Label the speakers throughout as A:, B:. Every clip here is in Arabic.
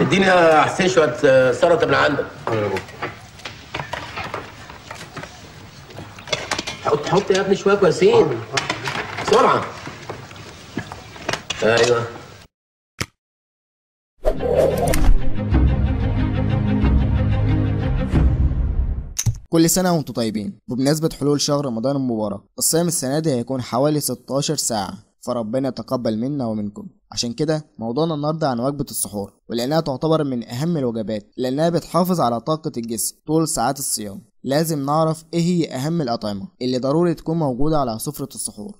A: اديني يا حسين شويه سلطه آه، من عندك حط حط يا ابني شويه كويسين بسرعه ايوه كل سنة وانتم طيبين وبمناسبة حلول شهر رمضان المبارك الصيام السنة دي هيكون حوالي 16 ساعة فربنا يتقبل منا ومنكم عشان كده موضوعنا النهارده عن وجبة السحور ولأنها تعتبر من أهم الوجبات لأنها بتحافظ على طاقة الجسم طول ساعات الصيام لازم نعرف إيه هي أهم الأطعمة اللي ضروري تكون موجودة على سفرة السحور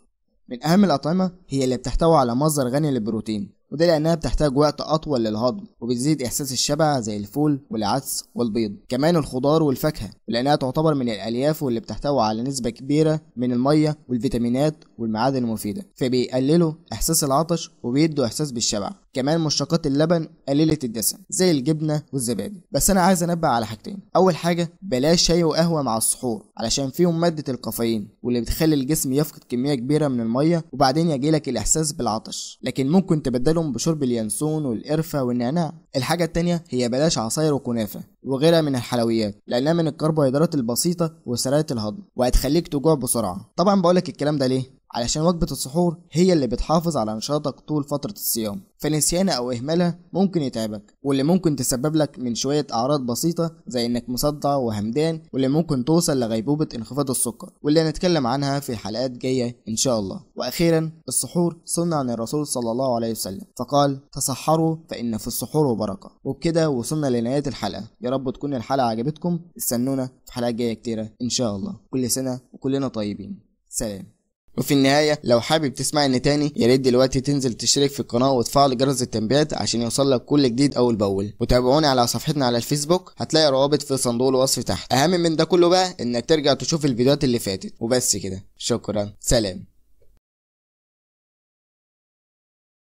A: من أهم الأطعمة هي اللي بتحتوي على مصدر غني للبروتين وده لأنها بتحتاج وقت أطول للهضم وبتزيد إحساس الشبع زي الفول والعدس والبيض كمان الخضار والفاكهة لأنها تعتبر من الألياف واللي بتحتوي على نسبة كبيرة من المية والفيتامينات والمعادن المفيدة فبيقللوا إحساس العطش وبيدوا إحساس بالشبع كمان مشتقات اللبن قليلة الدسم زي الجبنة والزبادي بس أنا عايز أنبه على حاجتين أول حاجة بلاش شاي وقهوة مع السحور علشان فيهم مادة الكافيين واللي بتخلي الجسم يفقد كمية كبيرة من المية وبعدين يجيلك الإحساس بالعطش لكن ممكن تبدلهم بشرب اليانسون والقرفة والنعناع الحاجة التانية هي بلاش عصاير وكنافة وغيرها من الحلويات لانها من الكربوهيدرات البسيطه وسريعه الهضم وهتخليك تجوع بسرعه طبعا بقولك الكلام ده ليه علشان وجبة السحور هي اللي بتحافظ على نشاطك طول فترة الصيام فنسيانها أو إهمالها ممكن يتعبك واللي ممكن تسبب لك من شوية أعراض بسيطة زي إنك مصدع وهمدان واللي ممكن توصل لغيبوبة انخفاض السكر واللي هنتكلم عنها في حلقات جاية إن شاء الله وأخيرا السحور سنة عن الرسول صلى الله عليه وسلم فقال تسحروا فإن في السحور بركة وبكده وصلنا لنهاية الحلقة يا رب تكون الحلقة عجبتكم استنونا في حلقات جاية كتيرة إن شاء الله كل سنة وكلنا طيبين سلام وفي النهايه لو حابب تسمعني تاني يا ريت دلوقتي تنزل تشترك في القناه وتفعل جرس التنبيهات عشان يوصلك كل جديد اول باول وتابعوني على صفحتنا على الفيسبوك هتلاقي روابط في صندوق الوصف تحت اهم من ده كله بقى انك ترجع تشوف الفيديوهات اللي فاتت وبس كده شكرا سلام